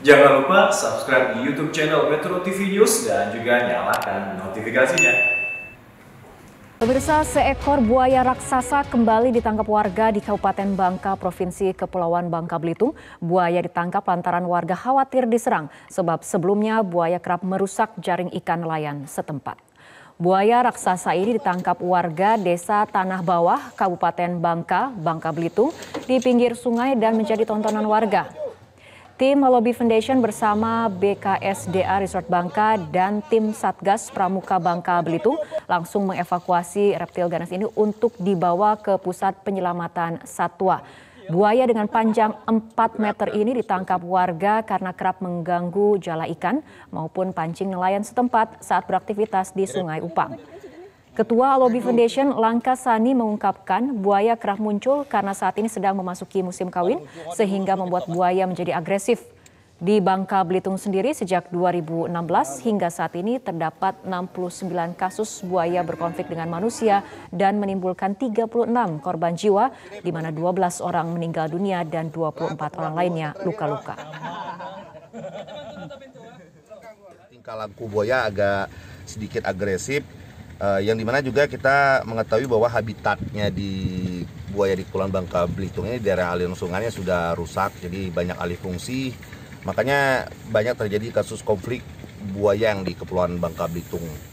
Jangan lupa subscribe di YouTube channel Metro TV News dan juga nyalakan notifikasinya. Pemirsa, seekor buaya raksasa kembali ditangkap warga di Kabupaten Bangka, Provinsi Kepulauan Bangka Belitung. Buaya ditangkap lantaran warga khawatir diserang, sebab sebelumnya buaya kerap merusak jaring ikan nelayan setempat. Buaya raksasa ini ditangkap warga desa Tanah Bawah, Kabupaten Bangka, Bangka Belitung, di pinggir sungai dan menjadi tontonan warga. Tim Lobby Foundation bersama BKSDA Resort Bangka dan tim Satgas Pramuka Bangka Belitung langsung mengevakuasi reptil ganas ini untuk dibawa ke pusat penyelamatan satwa. Buaya dengan panjang 4 meter ini ditangkap warga karena kerap mengganggu jala ikan maupun pancing nelayan setempat saat beraktivitas di Sungai Upang. Ketua Lobby Foundation Langka Sani mengungkapkan buaya kerap muncul karena saat ini sedang memasuki musim kawin sehingga membuat buaya menjadi agresif. Di Bangka Belitung sendiri sejak 2016 hingga saat ini terdapat 69 kasus buaya berkonflik dengan manusia dan menimbulkan 36 korban jiwa di mana 12 orang meninggal dunia dan 24 orang lainnya luka-luka. Tingkah laku buaya agak sedikit agresif uh, yang dimana juga kita mengetahui bahwa habitatnya di buaya di Kulon Bangka Belitung ini daerah aliran sungainya sudah rusak jadi banyak alih fungsi makanya banyak terjadi kasus konflik buaya yang di Kepulauan Bangka Belitung